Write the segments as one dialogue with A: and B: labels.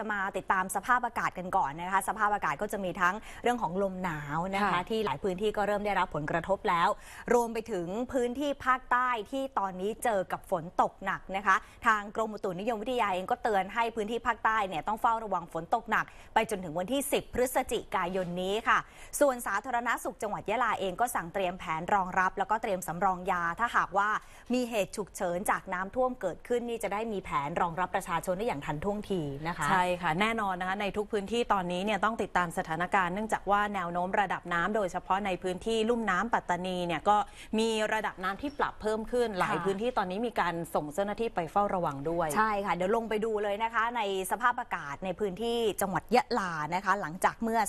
A: จะมาติดตามสภาพอากาศกันก่อนนะคะ สภาพอากาศก็จะมีทั้งเรื่องของลมหนาวนะคะ ที่หลายพื้นที่ก็เริ่มได้รับผลกระทบแล้ว รวมไปถึงพื้นที่ภาคใต้ที่ตอนนี้เจอกับฝนตกหนักนะคะ ทางกรมอุตุนิยมวิทยาเองก็เตือนให้พื้นที่ภาคใต้เนี่ยต้องเฝ้าระวังฝนตกหนัก ไปจนถึงวันที่ 10 พฤศจิกายนนี้ค่ะ ส่วนสาธารณสุขจังหวัดยะลาเองก็สั่งเตรียมแผนรองรับ แล้วก็เตรียมสำรองยา ถ้าหากว่ามีเหตุ
B: ฉุกเฉินจากน้ำท่วมเกิดขึ้นนี่จะได้มีแผนรองรับประชาชนได้อย่างทันท่วงทีนะคะใช่ค่ะแน่นอนนะคะในทุกพื้นที่ตอนนี้เนี่ยต้องติดตามสถานการณ์เนื่องจากว่าแนวโน้มระดับน้ำ โดยเฉพาะในพื้นที่ลุ่มน้ำปัตตานีเนี่ยก็มีระดับน้ำที่ปรับเพิ่มขึ้น หลายพื้นที่ตอนนี้มีการส่งเจ้าหน้าที่ไปเฝ้าระวังด้วยใช่ค่ะเดี๋ยวลงไปดูเลยนะคะ ในสภาพอาก
A: าศในพื้นที่จังหวัดยะลานะคะหลังจากเมื่อ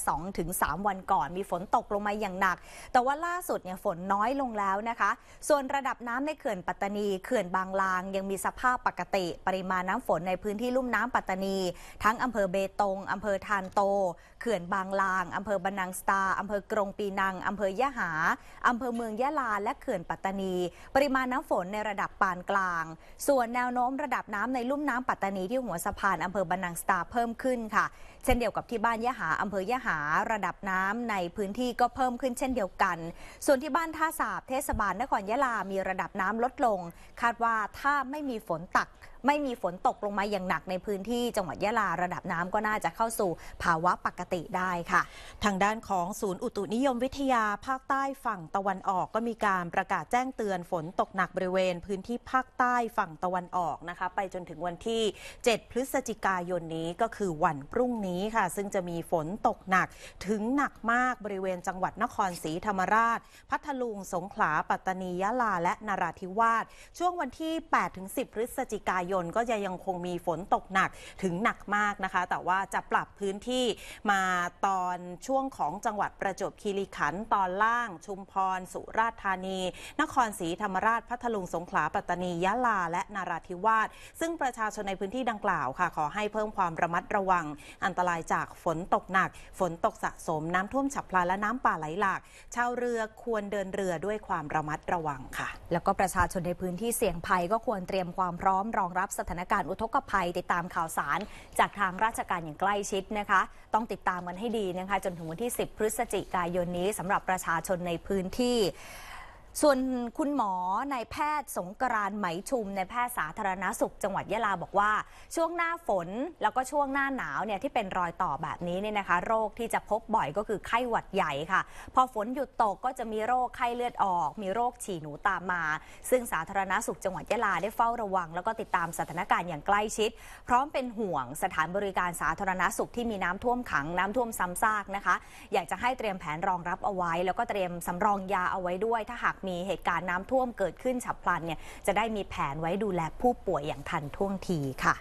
A: 2-3 วันก่อนมีฝนตกลงมาอย่างหนัก แต่ว่าล่าสุดเนี่ยฝนน้อยลงแล้วนะคะ ส่วนระดับน้ำในเขื่อนปัตตานี เขื่อนบางลาง ยังมีสภาพปกติปริมาณน้ำฝนในพื้นที่ลุ่มน้ำปัตตานีทั้งั้งอำเภอเบตงอำเภอทานโต เขื่อนบางลางอำเภอบันังสตาอำเภอกรงปีนังอำเภอยะหาอำเภอเมืองยะลา และเขื่อนปัตตานี ปริมาณน้ำฝนในระดับปานกลาง ส่วนแนวโน้มระดับน้ำในลุ่มน้ำปัตตานีที่หัวสะพานอำเภอบนนังสตาเพิ่มขึ้นค่ะ เช่นเดียวกับที่บ้านยะหาอำเภอยะหาระดับน้ำในพื้นที่ก็เพิ่มขึ้นเช่นเดียวกัน ส่วนที่บ้านท่าสาบเทศบาลนครยะลา มีระดับน้ำลดลง คาดว่าถ้าไม่มีฝนตักไม่มีฝนตกลงมาอย่างหนักในพื้นที่จังหวัดยะลาระดับ
B: น้ำก็น่าจะเข้าสู่ภาวะปกติได้ค่ะ ทางด้านของศูนย์อุตุนิยมวิทยาภาคใต้ฝั่งตะวันออกก็มีการประกาศแจ้งเตือนฝนตกหนักบริเวณพื้นที่ภาคใต้ฝั่งตะวันออกนะคะ ไปจนถึงวันที่ 7 พฤศจิกายนนี้ก็คือวันพรุ่งนี้ค่ะ ซึ่งจะมีฝนตกหนักถึงหนักมากบริเวณจังหวัดนครศรีธรรมราชพัทลุง สงขลาปัตตานียะลาและนราธิวาสช่วงวันที่ 8-10 พฤศจิกายน ก็จะยังคงมีฝนตกหนักถึงหนักมากากนะคะแต่ว่าจะปรับพื้นที่มาตอนช่วงของจังหวัดประจวบคีรีขันธ์ตอนล่าง ชุมพร สุราษฎร์ธานี นครศรีธรรมราชพัทลุงสงขลา ปัตตานียะลา และนาราธิวาสซึ่งประชาชนในพื้นที่ดังกล่าวค่ะ ขอให้เพิ่มความระมัดระวัง อันตรายจากฝนตกหนัก ฝนตกสะสมน้ำท่วมฉับพลันและน้ำป่าไหลหลากชาวเรือควรเดินเรือด้วยความระมัดระวังค่ะ แล้วก็ประชาชนในพื้นที่เสี่ยง
A: ภัยก็ควรเตรียมความพร้อมรองรับสถานการณ์อุทกภัยติดตามข่าวสารจากากทางราชการอย่างใกล้ชิดนะคะต้องติดตามกันให้ดีนะคะจนถึงวันที่ 10 พฤศจิกายนนี้สำหรับประชาชนในพื้นที่ส่วนคุณหมอนายแพทย์สงกรานไหมชุมในแพทย์สาธารณาสุข จังหวัดยะลาบอกว่า ช่วงหน้าฝนแล้วก็ช่วงหน้าหนาวเนี่ยที่เป็นรอยต่อแบบนี้เนี่ยนะคะ โรคที่จะพบบ่อยก็คือไข้หวัดใหญ่ค่ะ พอฝนหยุดตกก็จะมีโรคไข้เลือดออก มีโรคฉี่หนูตามมา ซึ่งสาธารณาสุขจังหวัดยะลาได้เฝ้าระวัง แล้วก็ติดตามสถานการณ์อย่างใกล้ชิดพร้อมเป็นห่วงสถานบริการสาธารณาสุขที่มีน้ำท่วมขังน้ำท่วมซ้ำซากนะคะ อยากจะให้เตรียมแผนรองรับเอาไว้ แล้วก็เตรียมสำรองยาเอาไว้ด้วยถ้าหากมีเหตุการณ์น้ำท่วมเกิดขึ้นฉับพลันเนี่ยจะได้มีแผนไว้ดูแลผู้ป่วยอย่างทันท่วงทีค่ะ